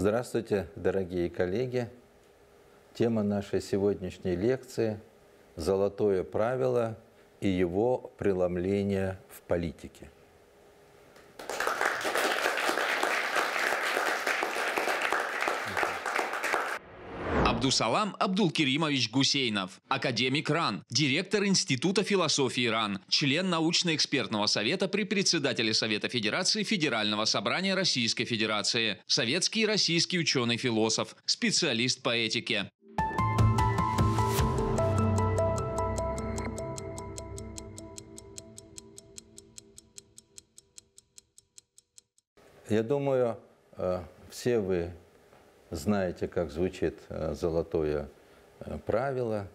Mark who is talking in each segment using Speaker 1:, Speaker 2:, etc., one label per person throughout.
Speaker 1: Здравствуйте, дорогие коллеги! Тема нашей сегодняшней лекции – «Золотое правило и его преломление в политике». Абдусалам Абдулкеримович Гусейнов, академик РАН, директор Института философии РАН, член научно-экспертного совета при председателе Совета Федерации Федерального собрания Российской Федерации, советский и российский ученый-философ, специалист по этике. Я думаю, э, все вы знаете, как звучит э, золотое э, правило.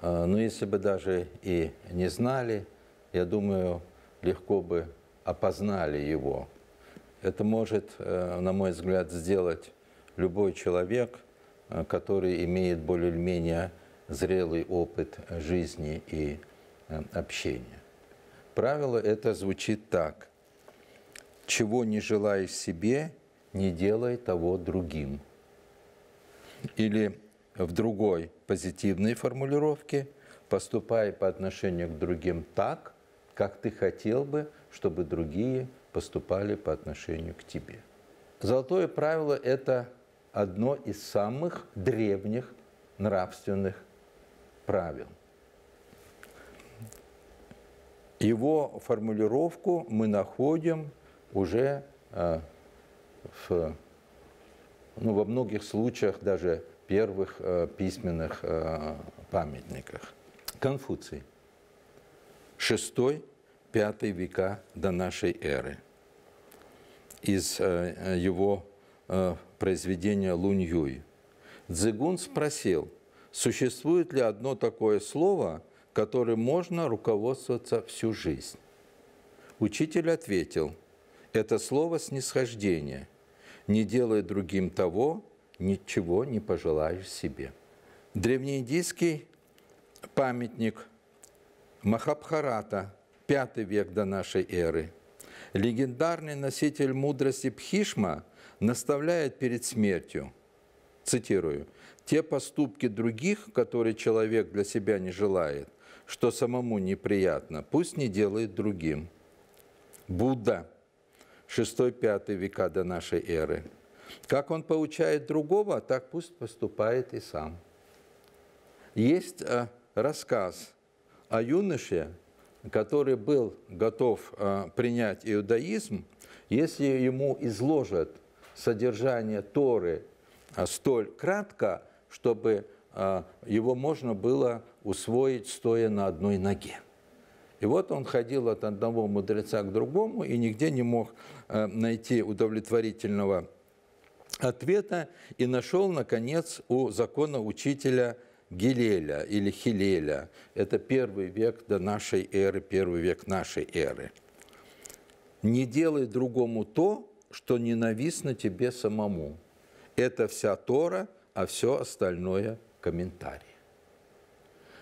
Speaker 1: Э, но если бы даже и не знали, я думаю, легко бы опознали его. Это может, на мой взгляд, сделать любой человек, который имеет более-менее зрелый опыт жизни и общения. Правило это звучит так. Чего не желаешь себе, не делай того другим или в другой позитивной формулировке «поступай по отношению к другим так, как ты хотел бы, чтобы другие поступали по отношению к тебе». Золотое правило – это одно из самых древних нравственных правил. Его формулировку мы находим уже э, в ну, во многих случаях даже первых э, письменных э, памятниках. Конфуций. Шестой, пятый века до нашей эры. Из э, его э, произведения «Лунь-Юй». Цзыгун спросил, существует ли одно такое слово, которым можно руководствоваться всю жизнь? Учитель ответил, это слово «снисхождение», не делай другим того, ничего не пожелаешь себе. Древнеиндийский памятник Махабхарата, пятый век до нашей эры. Легендарный носитель мудрости Пхишма наставляет перед смертью, цитирую, «те поступки других, которые человек для себя не желает, что самому неприятно, пусть не делает другим». Будда – 6-5 века до нашей эры. Как он получает другого, так пусть поступает и сам. Есть э, рассказ о юноше, который был готов э, принять иудаизм, если ему изложат содержание Торы э, столь кратко, чтобы его можно было усвоить стоя на одной ноге. И вот он ходил от одного мудреца к другому и нигде не мог э, найти удовлетворительного ответа и нашел, наконец, у закона учителя Гилеля или Хилеля. Это первый век до нашей эры, первый век нашей эры. «Не делай другому то, что ненавистно тебе самому». Это вся Тора, а все остальное – комментарии.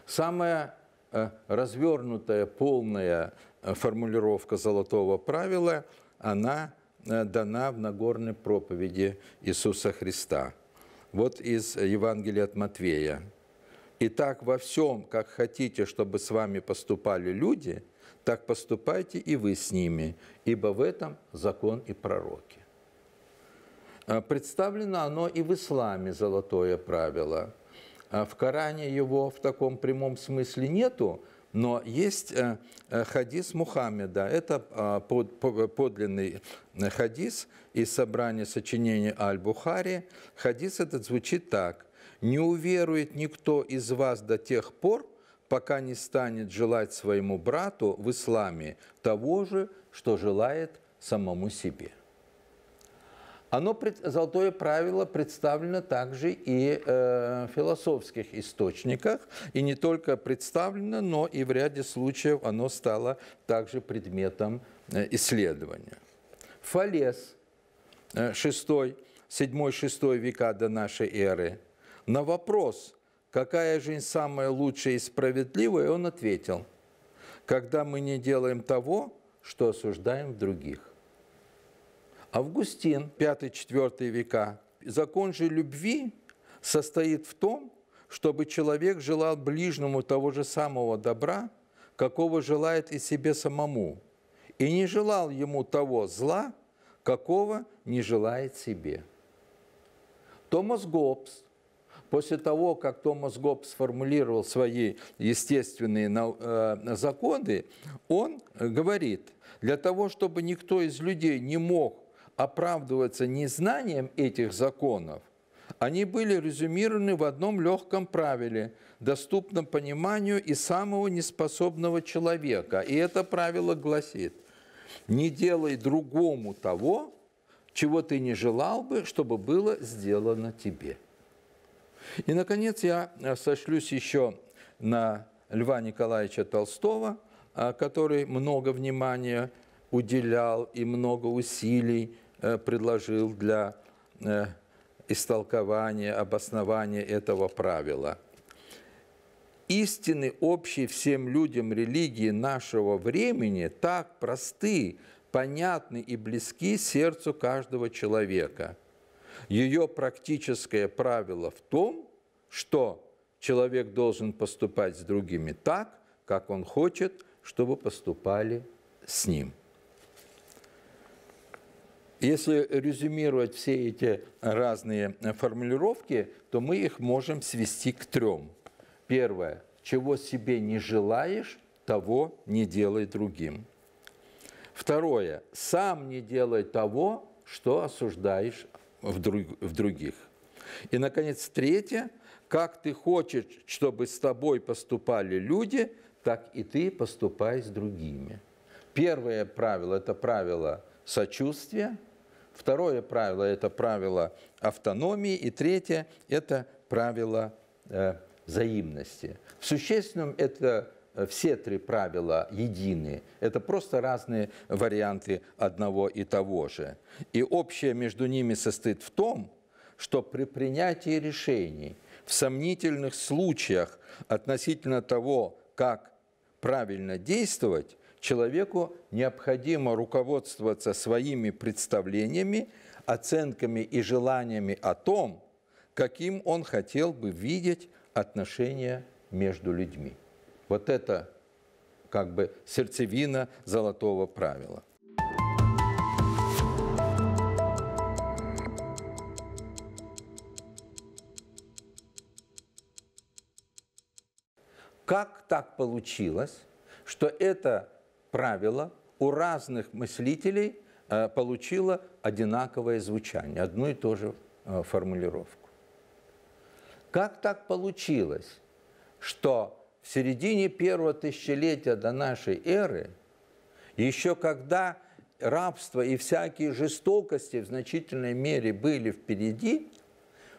Speaker 1: Самое Э, развернутая, полная э, формулировка золотого правила, она э, дана в Нагорной проповеди Иисуса Христа. Вот из Евангелия от Матвея. «Итак, во всем, как хотите, чтобы с вами поступали люди, так поступайте и вы с ними, ибо в этом закон и пророки». Представлено оно и в исламе золотое правило – а в Коране его в таком прямом смысле нету, но есть э, э, хадис Мухаммеда. Это э, подлинный хадис из собрания сочинений Аль-Бухари. Хадис этот звучит так. «Не уверует никто из вас до тех пор, пока не станет желать своему брату в исламе того же, что желает самому себе». Оно, золотое правило, представлено также и э, в философских источниках, и не только представлено, но и в ряде случаев оно стало также предметом э, исследования. Фалес, 6-7-6 э, века до нашей эры, на вопрос, какая жизнь самая лучшая и справедливая, он ответил, когда мы не делаем того, что осуждаем в других. Августин, 5-4 века, закон же любви состоит в том, чтобы человек желал ближнему того же самого добра, какого желает и себе самому, и не желал ему того зла, какого не желает себе. Томас Гоббс, после того, как Томас Гоббс сформулировал свои естественные э, законы, он говорит, для того, чтобы никто из людей не мог оправдываться незнанием этих законов, они были резюмированы в одном легком правиле, доступном пониманию и самого неспособного человека. И это правило гласит, не делай другому того, чего ты не желал бы, чтобы было сделано тебе. И, наконец, я э, сошлюсь еще на Льва Николаевича Толстого, э, который много внимания уделял и много усилий э, предложил для э, истолкования, обоснования этого правила. Истины, общие всем людям религии нашего времени, так просты, понятны и близки сердцу каждого человека. Ее практическое правило в том, что человек должен поступать с другими так, как он хочет, чтобы поступали с ним – если резюмировать все эти разные э, формулировки, то мы их можем свести к трем. Первое. Чего себе не желаешь, того не делай другим. Второе. Сам не делай того, что осуждаешь в, друг, в других. И, наконец, третье. Как ты хочешь, чтобы с тобой поступали люди, так и ты поступай с другими. Первое правило – это правило сочувствия – Второе правило – это правило автономии. И третье – это правило э, взаимности. В существенном это э, все три правила едины. Это просто разные варианты одного и того же. И общее между ними состоит в том, что при принятии решений в сомнительных случаях относительно того, как правильно действовать, человеку необходимо руководствоваться своими представлениями, оценками и желаниями о том, каким он хотел бы видеть отношения между людьми. Вот это как бы сердцевина золотого правила. Как так получилось, что это правило у разных мыслителей э, получило одинаковое звучание, одну и ту же э, формулировку. Как так получилось, что в середине первого тысячелетия до нашей эры, еще когда рабство и всякие жестокости в значительной мере были впереди,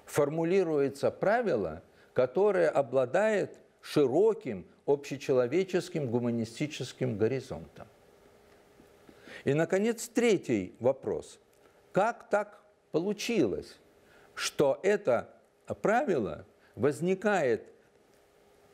Speaker 1: формулируется правило, которое обладает широким общечеловеческим гуманистическим горизонтом. И, наконец, третий вопрос. Как так получилось, что это правило возникает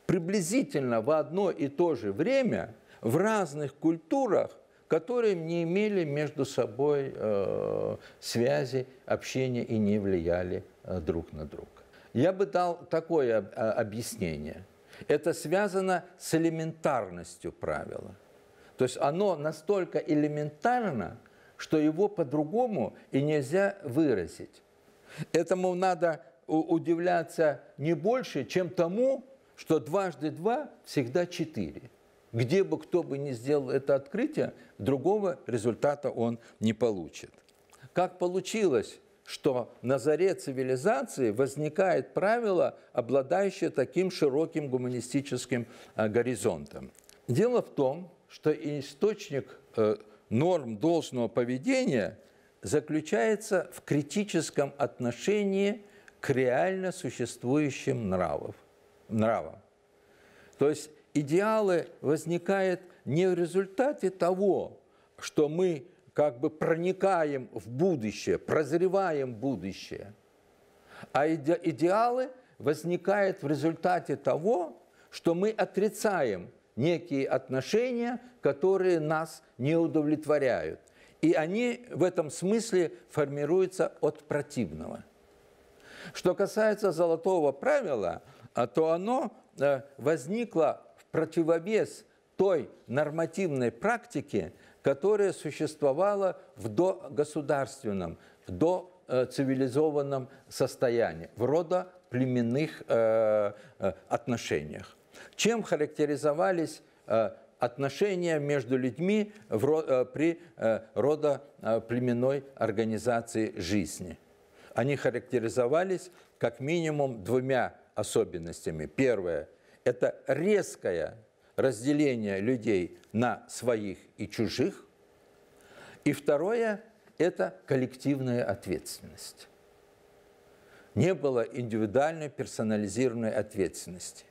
Speaker 1: приблизительно в одно и то же время в разных культурах, которые не имели между собой э, связи, общения и не влияли э, друг на друга. Я бы дал такое э, объяснение это связано с элементарностью правила. То есть оно настолько элементарно, что его по-другому и нельзя выразить. Этому надо удивляться не больше, чем тому, что дважды два всегда четыре. Где бы кто бы ни сделал это открытие, другого результата он не получит. Как получилось, что на заре цивилизации возникает правило, обладающее таким широким гуманистическим э, горизонтом. Дело в том, что источник э, норм должного поведения заключается в критическом отношении к реально существующим нравов, нравам. То есть идеалы возникают не в результате того, что мы как бы проникаем в будущее, прозреваем будущее. А иде идеалы возникают в результате того, что мы отрицаем некие отношения, которые нас не удовлетворяют. И они в этом смысле формируются от противного. Что касается золотого правила, а, то оно э, возникло в противовес той нормативной практике, которая существовала в догосударственном, в доцивилизованном состоянии, в родоплеменных э, э, отношениях. Чем характеризовались э, отношения между людьми в, при родоплеменной организации жизни? Они характеризовались как минимум двумя особенностями. Первое – это резкая разделение людей на своих и чужих. И второе – это коллективная ответственность. Не было индивидуальной персонализированной ответственности.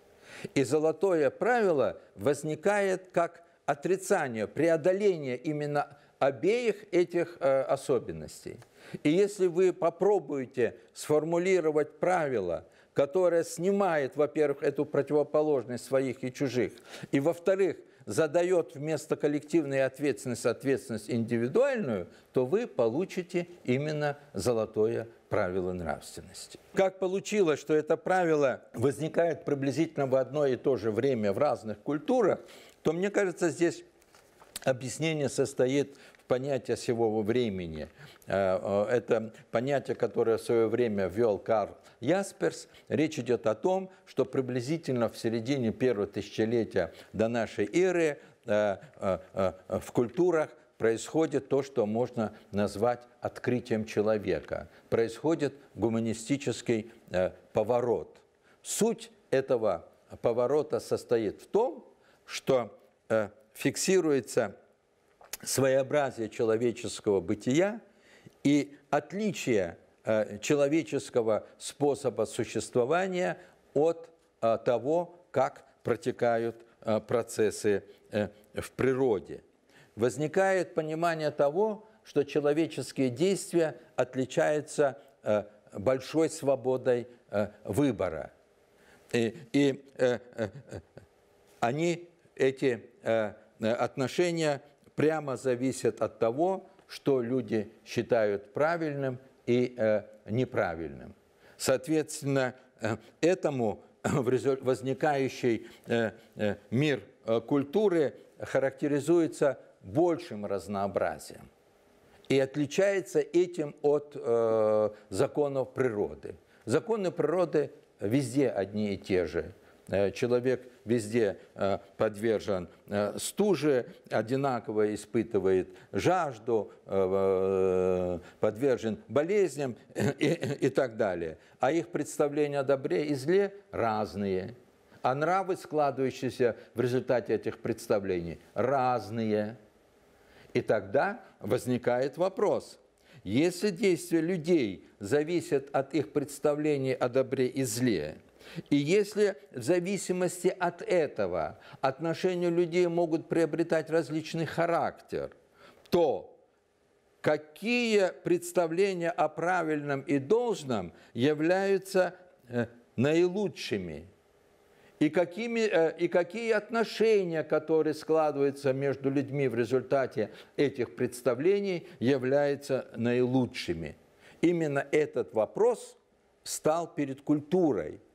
Speaker 1: И золотое правило возникает как отрицание, преодоление именно обеих этих э, особенностей. И если вы попробуете сформулировать правило – которая снимает, во-первых, эту противоположность своих и чужих, и, во-вторых, задает вместо коллективной ответственности ответственность индивидуальную, то вы получите именно золотое правило нравственности. Как получилось, что это правило возникает приблизительно в одно и то же время в разных культурах, то мне кажется, здесь объяснение состоит понятие сего времени. Э, э, это понятие, которое в свое время ввел Карл Ясперс. Речь идет о том, что приблизительно в середине первого тысячелетия до нашей эры э, в культурах происходит то, что можно назвать открытием человека. Происходит гуманистический поворот. Суть этого поворота состоит в том, что фиксируется своеобразие человеческого бытия и отличие э, человеческого способа существования от э, того, как протекают э, процессы в природе. Возникает понимание того, что человеческие действия отличаются большой свободой выбора. И, и они, эти отношения прямо зависят от того, что люди считают правильным и э, неправильным. Соответственно, э, этому э, возникающий мир культуры характеризуется большим разнообразием и отличается этим от законов природы. Законы природы везде одни и те же. Человек везде э, подвержен э, стуже, одинаково испытывает жажду, э, подвержен болезням и, и так далее. А их представления о добре и зле разные. А нравы, складывающиеся в результате этих представлений, разные. И тогда возникает вопрос, если действия людей зависят от их представлений о добре и зле – и если в зависимости от этого отношения людей могут приобретать различный характер, то какие представления о правильном и должном являются э, наилучшими, и, какими, э, и какие отношения, которые складываются между людьми в результате этих представлений, являются наилучшими. Именно этот вопрос стал перед культурой –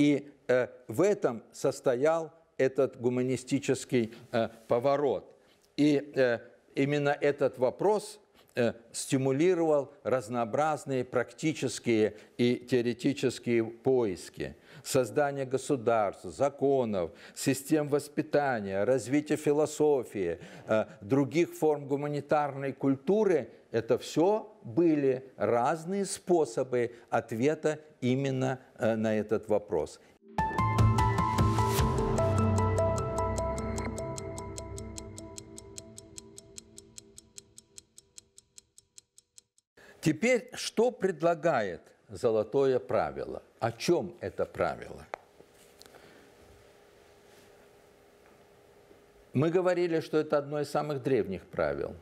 Speaker 1: и э, в этом состоял этот гуманистический э, поворот. И э, именно этот вопрос э, стимулировал разнообразные практические и теоретические поиски. Создание государств, законов, систем воспитания, развитие философии, э, других форм гуманитарной культуры – это все были разные способы ответа именно э, на этот вопрос. Теперь, что предлагает золотое правило? О чем это правило? Мы говорили, что это одно из самых древних правил.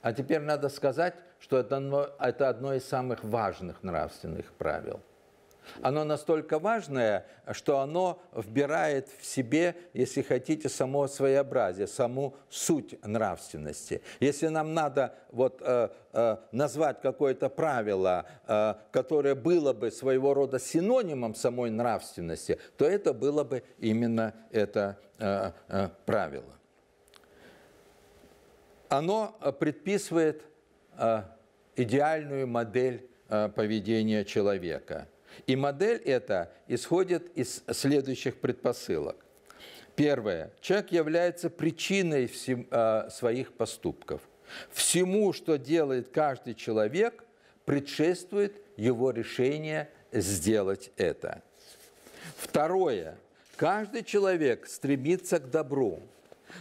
Speaker 1: А теперь надо сказать, что это одно, это одно из самых важных нравственных правил. Оно настолько важное, что оно вбирает в себе, если хотите, само своеобразие, саму суть нравственности. Если нам надо вот, э, э, назвать какое-то правило, э, которое было бы своего рода синонимом самой нравственности, то это было бы именно это э, э, правило. Оно предписывает Э, идеальную модель э, поведения человека. И модель эта исходит из следующих предпосылок. Первое. Человек является причиной всем, э, своих поступков. Всему, что делает каждый человек, предшествует его решение сделать это. Второе. Каждый человек стремится к добру,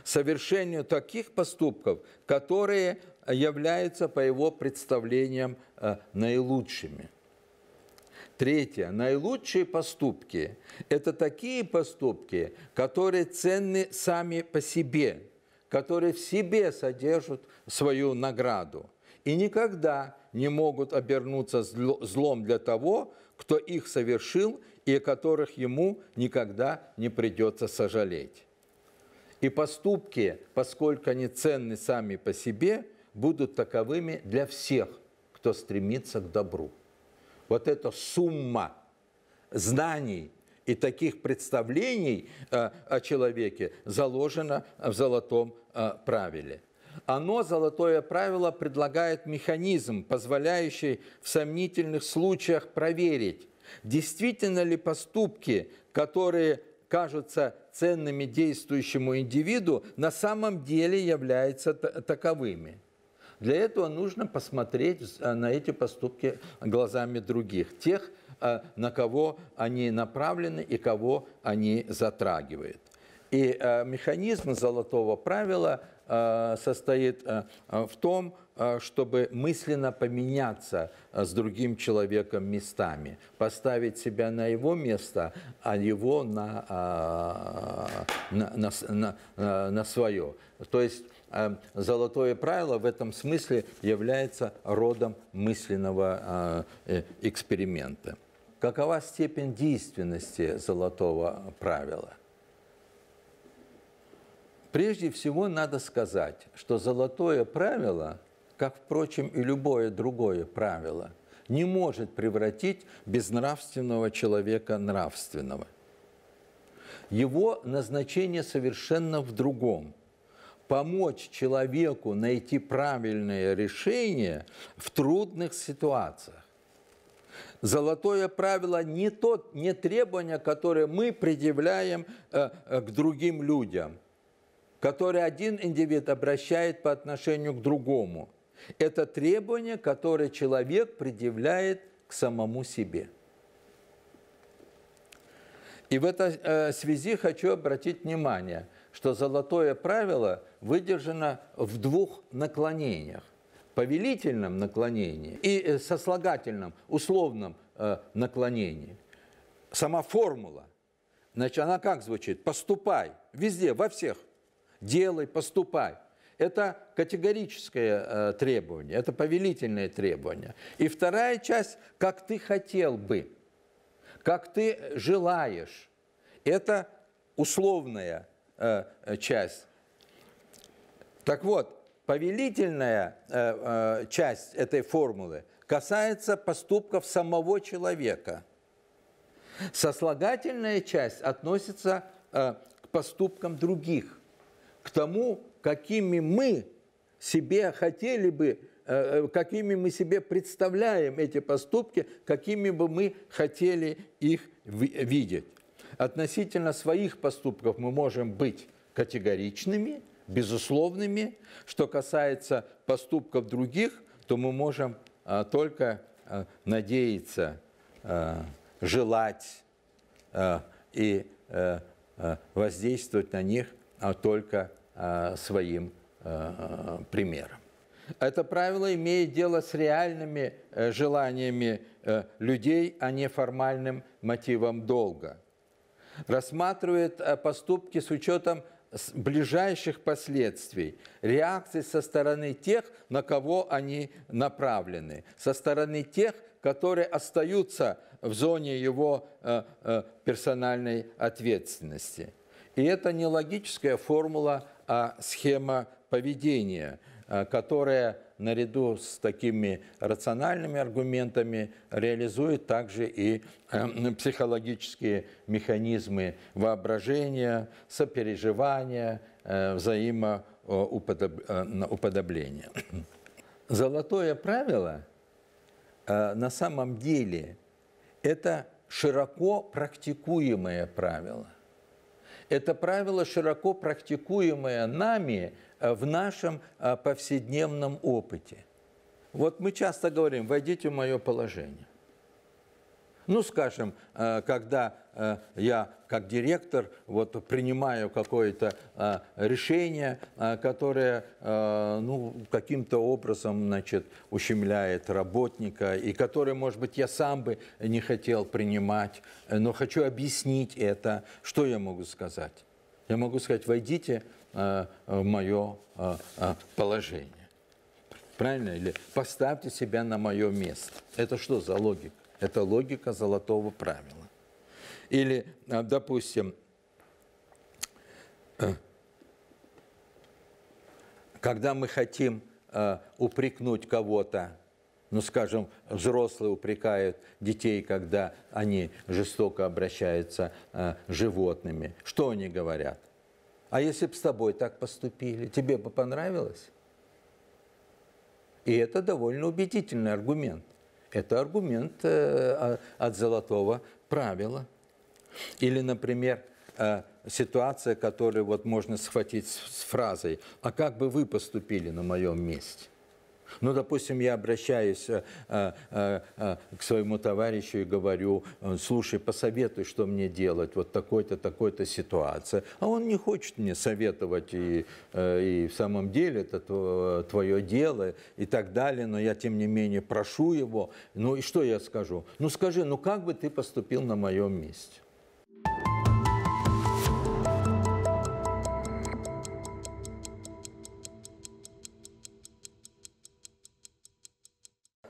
Speaker 1: совершению таких поступков, которые являются по его представлениям э, наилучшими. Третье. Наилучшие поступки – это такие поступки, которые ценны сами по себе, которые в себе содержат свою награду и никогда не могут обернуться злом для того, кто их совершил и о которых ему никогда не придется сожалеть. И поступки, поскольку они ценны сами по себе – будут таковыми для всех, кто стремится к добру. Вот эта сумма знаний и таких представлений э, о человеке заложена в золотом э, правиле. Оно, золотое правило, предлагает механизм, позволяющий в сомнительных случаях проверить, действительно ли поступки, которые кажутся ценными действующему индивиду, на самом деле являются таковыми – для этого нужно посмотреть э, на эти поступки глазами других, тех, э, на кого они направлены и кого они затрагивают. И э, механизм золотого правила состоит в том, чтобы мысленно поменяться с другим человеком местами, поставить себя на его место, а его на, а, на, на, на, на свое. То есть Э, золотое правило в этом смысле является родом мысленного а, э, эксперимента. Какова степень действенности золотого правила? Прежде всего надо сказать, что золотое правило, как, впрочем, и любое другое правило, не может превратить безнравственного человека нравственного. Его назначение совершенно в другом – помочь человеку найти правильное решение в трудных ситуациях. Золотое правило не, тот, не требование, которое мы предъявляем э, э, к другим людям, которое один индивид обращает по отношению к другому. Это требование, которое человек предъявляет к самому себе. И в этой э, связи хочу обратить внимание – что золотое правило выдержано в двух наклонениях. Повелительном наклонении и э, сослагательном, условном э, наклонении. Сама формула, значит, она как звучит? Поступай везде, во всех. Делай, поступай. Это категорическое э, требование, это повелительное требование. И вторая часть, как ты хотел бы, как ты желаешь, это условное Э, э, часть. Так вот, повелительная э, часть этой формулы касается поступков самого человека. Сослагательная часть относится к поступкам других, к тому, какими мы себе хотели бы, какими мы себе представляем эти поступки, какими бы мы хотели их видеть. Относительно своих поступков мы можем быть категоричными, безусловными. Что касается поступков других, то мы можем а, только а, надеяться, а, желать и воздействовать на них только своим примером. Это правило имеет дело с реальными э, желаниями э, людей, а не формальным мотивом долга рассматривает э, поступки с учетом ближайших последствий, реакций со стороны тех, на кого они направлены, со стороны тех, которые остаются в зоне его э, э, персональной ответственности. И это не логическая формула, а схема поведения, которая наряду с такими рациональными аргументами реализует также и эм, психологические механизмы воображения, сопереживания, э, взаимоуподобления. Э, Золотое правило э, на самом деле это широко практикуемое правило – это правило, широко практикуемое нами э, в нашем э, повседневном опыте. Вот мы часто говорим, войдите в мое положение. Ну, скажем, э, когда э, я как директор вот принимаю какое-то э, решение, которое ну, каким-то образом значит, ущемляет работника, и которое, может быть, я сам бы не хотел принимать, но хочу объяснить это, что я могу сказать? Я могу сказать, войдите в мое положение. Правильно? Или поставьте себя на мое место. Это что за логика? Это логика золотого правила. Или, а, допустим, э, когда мы хотим э, упрекнуть кого-то, ну, скажем, взрослые упрекают детей, когда они жестоко обращаются э, с животными. Что они говорят? А если бы с тобой так поступили, тебе бы понравилось? И это довольно убедительный аргумент. Это аргумент э, а, от золотого правила. Или, например, э, ситуация, которую вот можно схватить с фразой «А как бы вы поступили на моем месте?» Ну, допустим, я обращаюсь э, э, э, к своему товарищу и говорю, э, слушай, посоветуй, что мне делать, вот такой-то, такой-то ситуация. А он не хочет мне советовать, и, э, и в самом деле это твое дело и так далее, но я, тем не менее, прошу его. Ну и что я скажу? Ну скажи, ну как бы ты поступил на моем месте?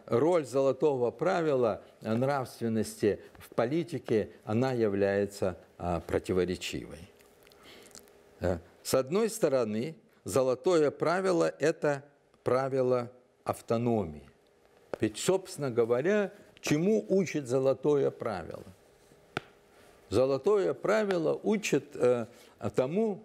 Speaker 1: роль золотого правила нравственности в политике, она является а, противоречивой. Э, с одной стороны, золотое правило – это правило автономии. Ведь, собственно говоря, чему учит золотое правило? Золотое правило учит э, тому,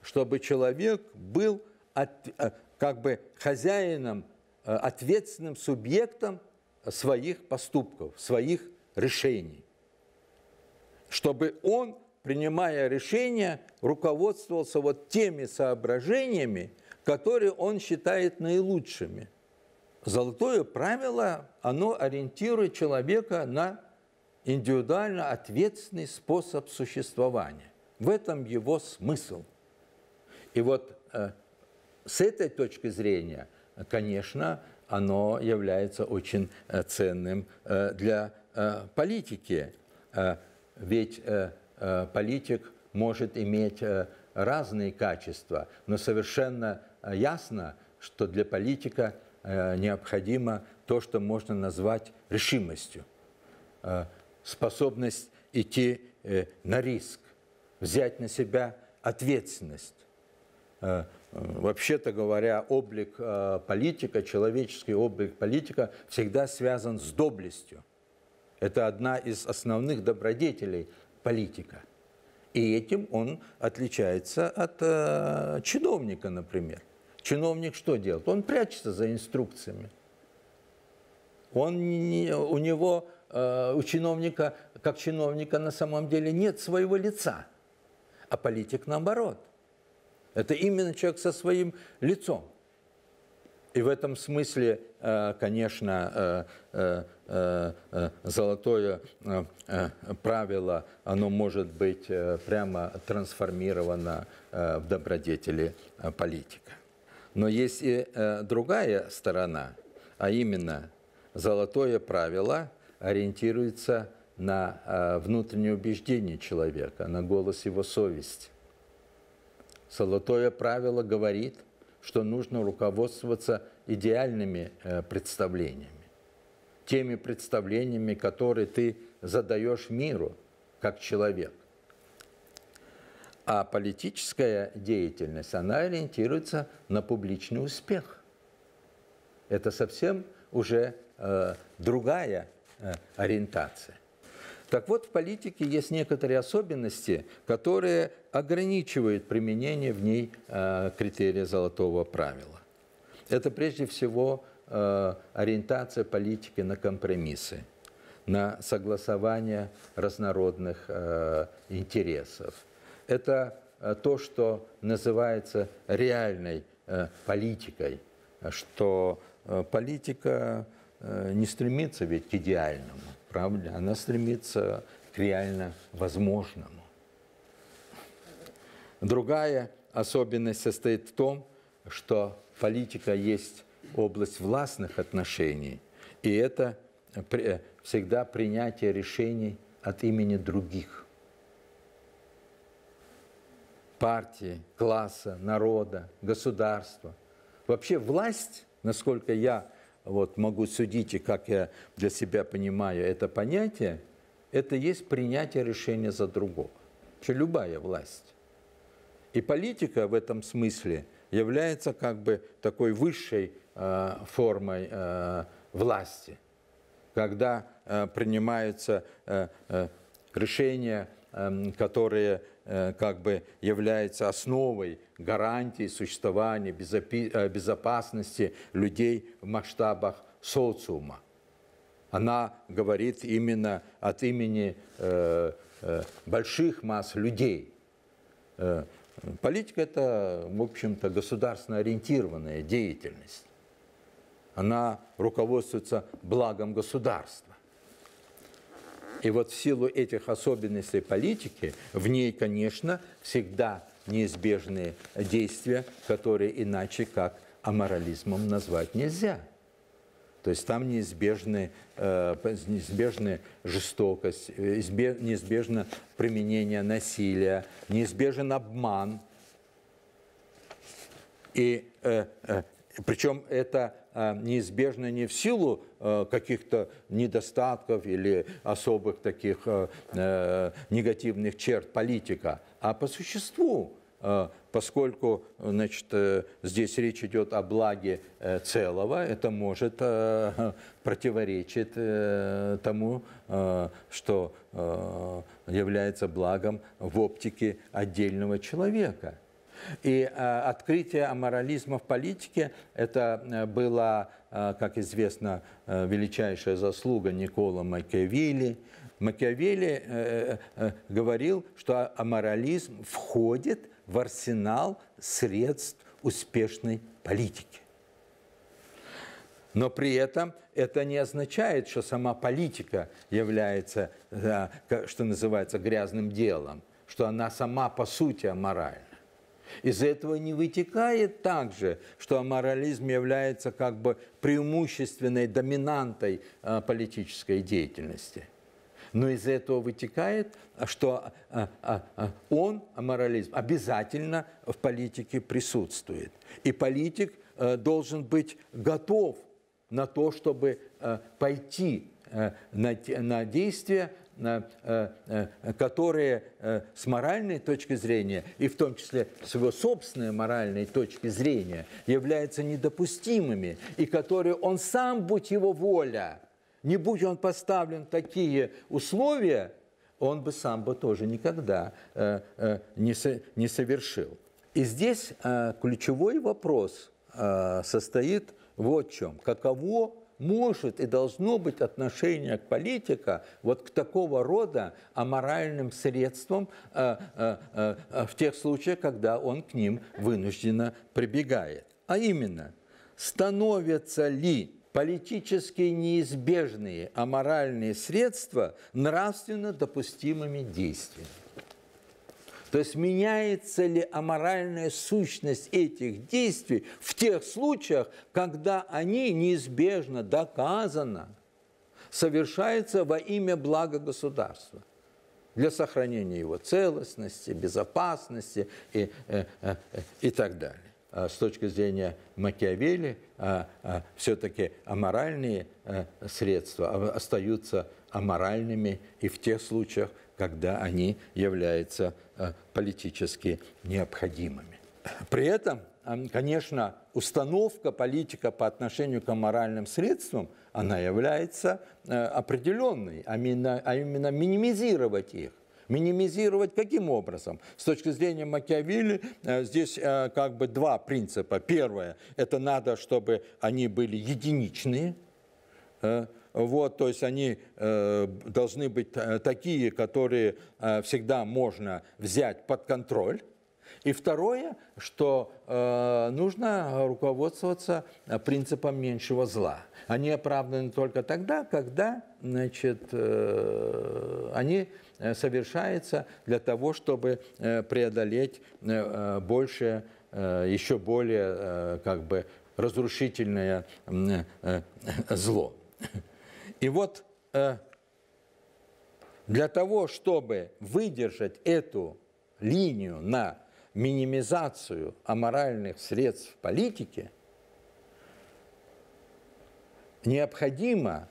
Speaker 1: чтобы человек был от, э, как бы хозяином Э, ответственным субъектом своих поступков, своих решений. Чтобы он, принимая решения, руководствовался вот теми соображениями, которые он считает наилучшими. Золотое правило, оно ориентирует человека на индивидуально ответственный способ существования. В этом его смысл. И вот э, с этой точки зрения – конечно, оно является очень э, ценным э, для э, политики. Ведь политик может иметь разные качества, но совершенно ясно, что для политика необходимо то, что можно назвать решимостью, способность идти на риск, взять на себя ответственность, Вообще-то говоря, облик э, политика, человеческий облик политика всегда связан с доблестью. Это одна из основных добродетелей политика. И этим он отличается от э, чиновника, например. Чиновник что делает? Он прячется за инструкциями. Он не, у него, э, у чиновника, как чиновника на самом деле нет своего лица. А политик наоборот – это именно человек со своим лицом. И в этом смысле, э, конечно, э, э, золотое правило, оно может быть прямо трансформировано в добродетели политика. Но есть и другая сторона, а именно золотое правило ориентируется на внутреннее убеждение человека, на голос его совести. Золотое правило говорит, что нужно руководствоваться идеальными э, представлениями. Теми представлениями, которые ты задаешь миру как человек. А политическая деятельность, она ориентируется на публичный успех. Это совсем уже э, другая э, ориентация. Так вот, в политике есть некоторые особенности, которые ограничивает применение в ней э, критерия золотого правила. Это прежде всего э, ориентация политики на компромиссы, на согласование разнородных э, интересов. Это то, что называется реальной политикой, что политика не стремится ведь к идеальному, правда? Она стремится к реально возможному. Другая особенность состоит в том, что политика есть область властных отношений, и это э, всегда принятие решений от имени других. Партии, класса, народа, государства. Вообще власть, насколько я вот могу судить и как я для себя понимаю это понятие, это есть принятие решения за другого. Вообще любая власть. И политика в этом смысле является как бы такой высшей э, формой э, власти, когда э, принимаются э, э решения, э, которые э, как бы являются основой гарантии существования безопи- э, безопасности людей в масштабах социума. Она говорит именно от имени э, э, больших масс людей. Э, Политика – это, в общем-то, государственно ориентированная деятельность. Она руководствуется благом государства. И вот в силу этих особенностей политики, в ней, конечно, всегда неизбежные действия, которые иначе как аморализмом назвать нельзя – то есть там неизбежны, э, неизбежны жестокость, э, неизбежно применение насилия, неизбежен обман. И э, причем это неизбежно не в силу каких-то недостатков или особых таких негативных черт политика, а по существу а, поскольку значит, э, здесь речь идет о благе э, целого, это может э, противоречить тому, что является благом в оптике отдельного человека. И открытие аморализма в политике – это была, как известно, величайшая заслуга Никола Макиавелли, Макиавелли говорил, что аморализм входит в арсенал средств успешной политики. Но при этом это не означает, что сама политика является, что называется, грязным делом, что она сама по сути аморальна. Из этого не вытекает также, что аморализм является как бы преимущественной доминантой а, политической деятельности. Но из этого вытекает, что а, а, а, он, аморализм, обязательно в политике присутствует. И политик э, должен быть готов на то, чтобы э, пойти э, на действия, которые с моральной точки зрения, и в том числе с его собственной моральной точки зрения, являются недопустимыми, и которые он сам, будь его воля, не будь он поставлен такие условия, он бы сам бы тоже никогда э, э, не, не совершил. И здесь э, ключевой вопрос состоит вот в чем. Каково может и должно быть отношение к политика вот к такого рода аморальным средствам э, э, э, в тех случаях, когда он к ним вынужденно прибегает. А именно, становится ли политически неизбежные аморальные средства нравственно допустимыми действиями. То есть меняется ли аморальная сущность этих действий в тех случаях, когда они неизбежно, доказано, совершаются во имя блага государства для сохранения его целостности, безопасности и, и, э, э, э, и так далее. Э, с точки зрения Макиавелли э, э, все-таки аморальные средства остаются аморальными и в тех случаях, когда они являются политически необходимыми. При этом, конечно, установка политика по отношению к аморальным средствам, она является определенной, а, а именно минимизировать их. Минимизировать каким образом? С точки зрения Макиавилли э, здесь э, как бы два принципа. Первое – это надо, чтобы они были единичные, э, вот, то есть они должны быть такие, которые всегда можно взять под контроль. И второе, что нужно руководствоваться принципом меньшего зла. Они оправданы только тогда, когда значит, они Э, совершается для того, чтобы э, преодолеть э, больше, еще более как бы разрушительное зло. И вот для того, чтобы выдержать эту линию на минимизацию аморальных средств политики, необходимо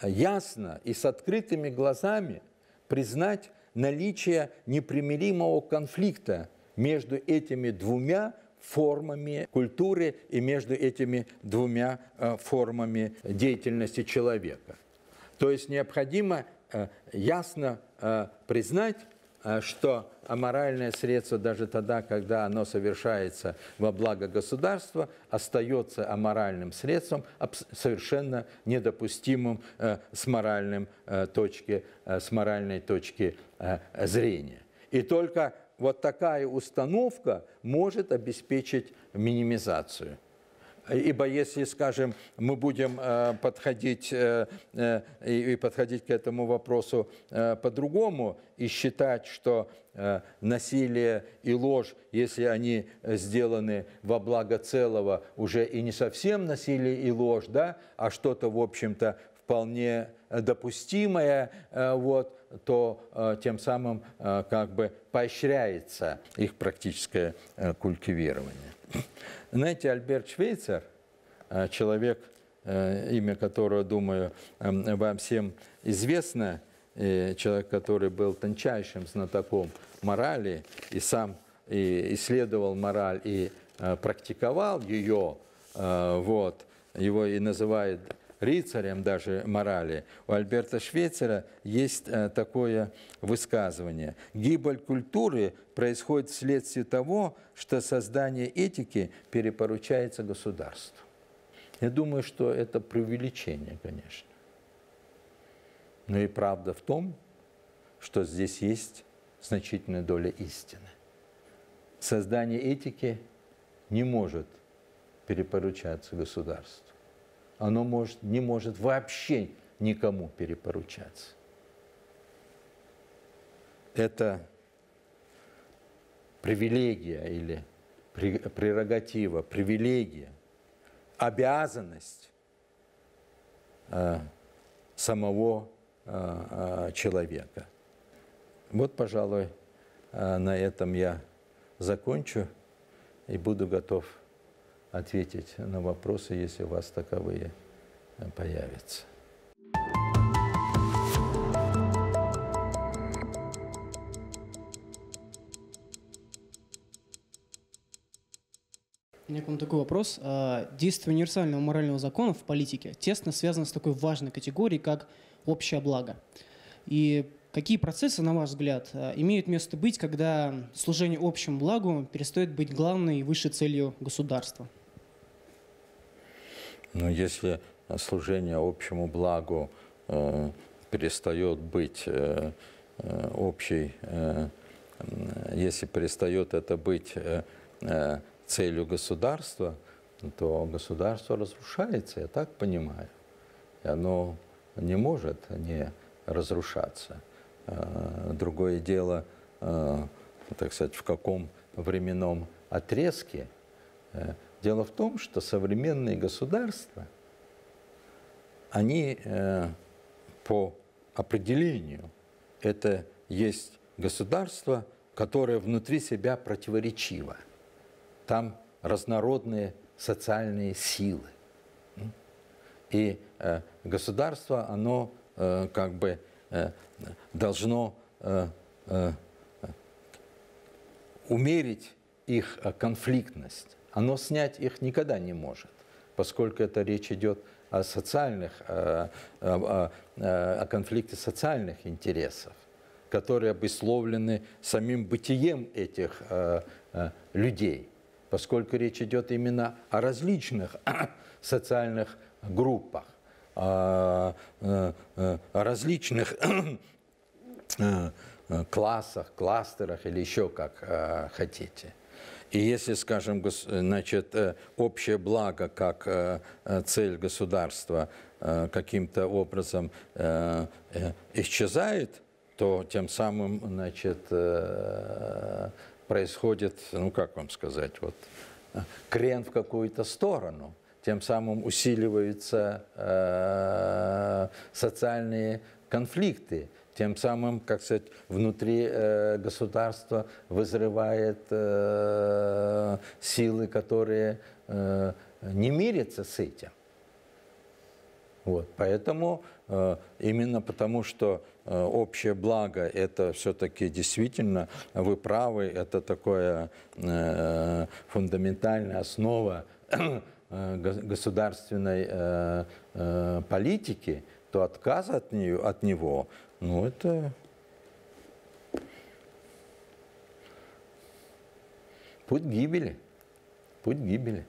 Speaker 1: ясно и с открытыми глазами признать наличие непримиримого конфликта между этими двумя формами культуры и между этими двумя э, формами деятельности человека. То есть необходимо э, ясно э, признать, а что аморальное средство даже тогда, когда оно совершается во благо государства, остается аморальным средством, совершенно недопустимым э, с, моральным э, точки, э, с моральной точки зрения. И только вот такая установка может обеспечить минимизацию – Ибо если, скажем, мы будем э, подходить э, э, и подходить к этому вопросу по-другому и считать, что насилие и ложь, если они сделаны во благо целого, уже и не совсем насилие и ложь, да, а что-то, в общем-то, вполне допустимое, вот, то тем самым как бы поощряется их практическое культивирование. Знаете, Альберт Швейцер, э, человек, э, имя которого, думаю, эм, вам всем известно, э, человек, который был тончайшим знатоком морали и сам и исследовал мораль и практиковал ее, вот, его и называют рыцарем даже морали. У Альберта Швейцера есть э, такое высказывание. Гибель культуры происходит вследствие того, что создание этики перепоручается государству. Я думаю, что это преувеличение, конечно. Но и правда в том, что здесь есть значительная доля истины. Создание этики не может перепоручаться государству оно может, не может вообще никому перепоручаться. Это привилегия или прерогатива, привилегия, обязанность э, самого э, э, человека. Вот, пожалуй, на этом я закончу и буду готов ответить на вопросы, если у вас таковые э, появятся. У меня к вам такой вопрос. А, действие универсального морального закона в политике тесно связано с такой важной категорией, как общее благо. И какие процессы, на ваш взгляд, а, имеют место быть, когда служение общему благу перестает быть главной и высшей целью государства? Но если служение общему благу э, перестает быть э, э общей, э, если перестает это быть э, э, целью государства, то государство разрушается, я так понимаю. И оно не может не разрушаться. Э, другое дело, так сказать, в каком временном отрезке Дело в том, что современные государства, они э, по определению, это есть государство, которое внутри себя противоречиво. Там разнородные социальные силы. И э, государство, оно э, как бы должно умерить их конфликтность оно снять их никогда не может, поскольку это речь идет о социальных, э, э, о, о, э, о конфликте социальных интересов, которые обусловлены самим бытием этих людей, поскольку речь идет именно о различных социальных группах, о различных классах, кластерах или еще как хотите. И если, скажем, значит, э, общее благо как э, э, цель государства каким-то образом исчезает, то тем самым значит, происходит, ну как вам сказать, вот, крен в какую-то сторону тем самым усиливаются э, социальные конфликты тем самым, как сказать, внутри э, государства вызревает э, силы, которые э, не мирятся с этим. Вот, поэтому э, именно потому, что э, общее благо – это все-таки действительно, вы правы, это такая э, фундаментальная основа государственной политики, то отказ от, нее, от него ну, это... Путь гибели. Путь гибели.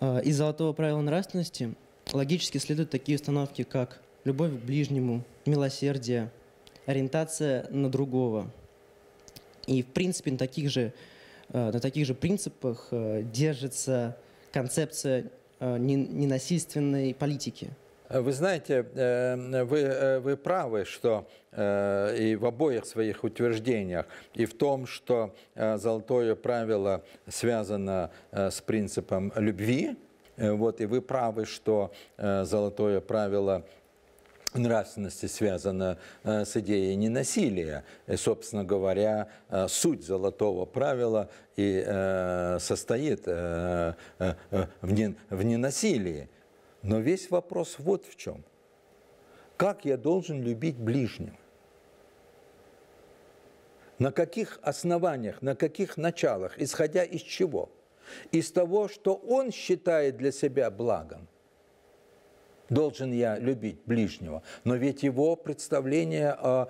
Speaker 1: А, Из золотого правила нравственности логически следуют такие установки, как любовь к ближнему, милосердие, ориентация на другого. И, в принципе, на таких же, а, на таких же принципах а, держится концепция ненасильственной политики – Э, вы знаете, э, вы, э, вы правы, что и в обоих своих утверждениях, и в том, что золотое правило связано с принципом любви, вот, и вы правы, что золотое правило нравственности связано с идеей ненасилия. И, собственно говоря, суть золотого правила и состоит в ненасилии. Но весь вопрос вот в чем. Как я должен любить ближнего? На каких основаниях, на каких началах, исходя из чего? Из того, что он считает для себя благом. Должен я любить ближнего, но ведь его представления о,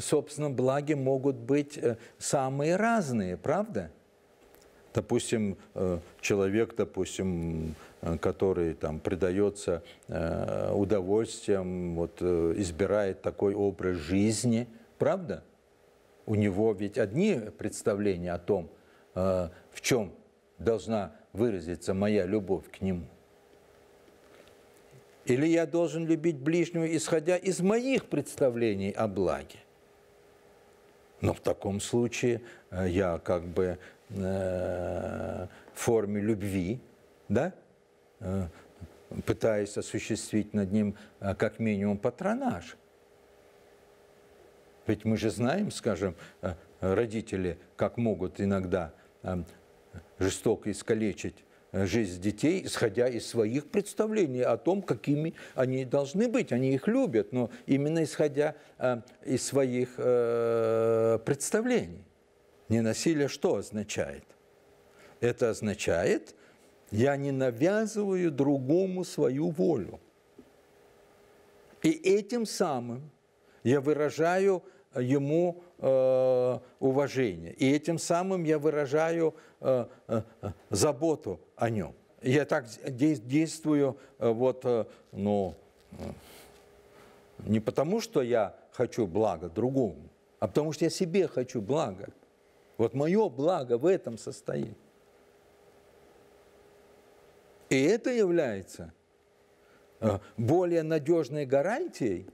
Speaker 1: собственном благе могут быть э, самые разные, правда? Допустим, э, человек, допустим, э, который там предается э, удовольствием, вот избирает такой образ жизни, правда? У него ведь одни представления о том, в чем должна выразиться моя любовь к нему. Или я должен любить ближнего, исходя из моих представлений о благе. Но в таком случае я как бы Э, форме любви, да, э, пытаясь осуществить над ним э, как минимум патронаж. Ведь мы же знаем, скажем, родители, как могут иногда жестоко искалечить жизнь детей, исходя из своих представлений о том, какими они должны быть. Они их любят, но именно исходя из своих представлений. Ненасилие что означает? Это означает, я не навязываю другому свою волю. И этим самым я выражаю э, ему э, уважение. И этим самым я выражаю э, э, э заботу о нем. Я так действую, э, вот, ну, не потому, что я хочу блага другому, а потому что я себе хочу блага. Вот мое благо в этом состоит. И это является э, более надежной гарантией,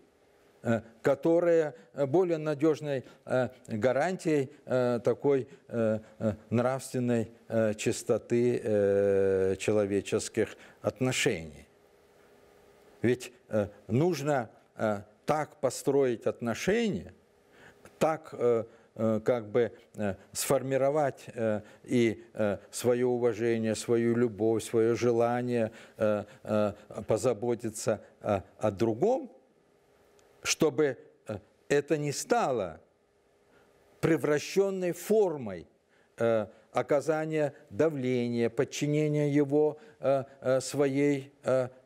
Speaker 1: э, которая э, более надежной гарантией такой нравственной чистоты человеческих отношений. Ведь нужно так построить отношения, так Э, как бы э, сформировать э, и свое уважение, свою любовь, свое желание позаботиться о другом, чтобы это не стало превращенной формой оказания давления, подчинения его своей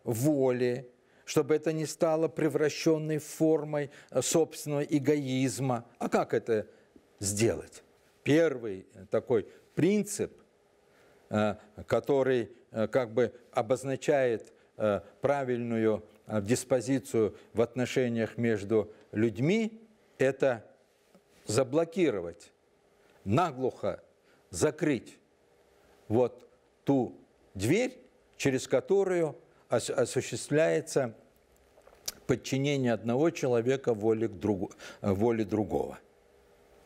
Speaker 1: воле, чтобы это не стало превращенной формой собственного эгоизма. А как это сделать. Первый э, такой принцип, э, который э, как бы обозначает правильную диспозицию в отношениях между людьми, это заблокировать, наглухо закрыть вот ту дверь, через которую осуществляется подчинение одного человека воле, к другу, воле другого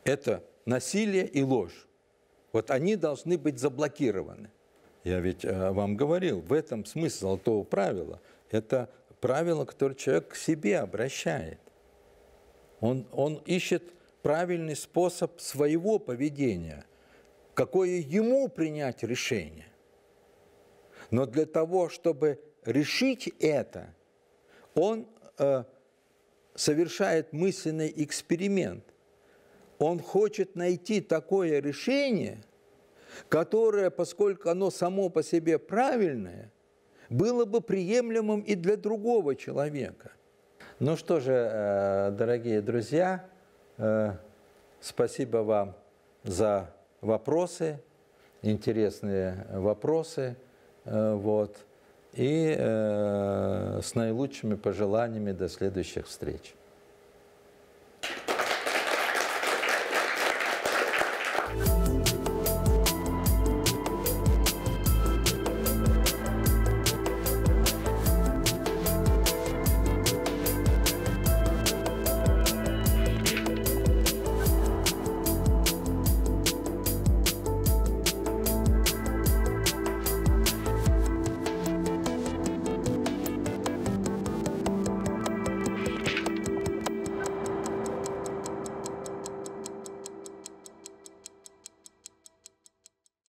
Speaker 1: это насилие и ложь. Вот они должны быть заблокированы. Я ведь э, вам говорил, в этом смысл золотого правила. Это правило, которое человек к себе обращает. Он, он ищет правильный способ своего поведения, какое ему принять решение. Но для того, чтобы решить это, он э, совершает мысленный эксперимент. Он хочет найти такое решение, которое, поскольку оно само по себе правильное, было бы приемлемым и для другого человека. Ну что же, э, дорогие друзья, э, спасибо вам за вопросы, интересные вопросы. Э, вот. И с наилучшими пожеланиями до следующих встреч.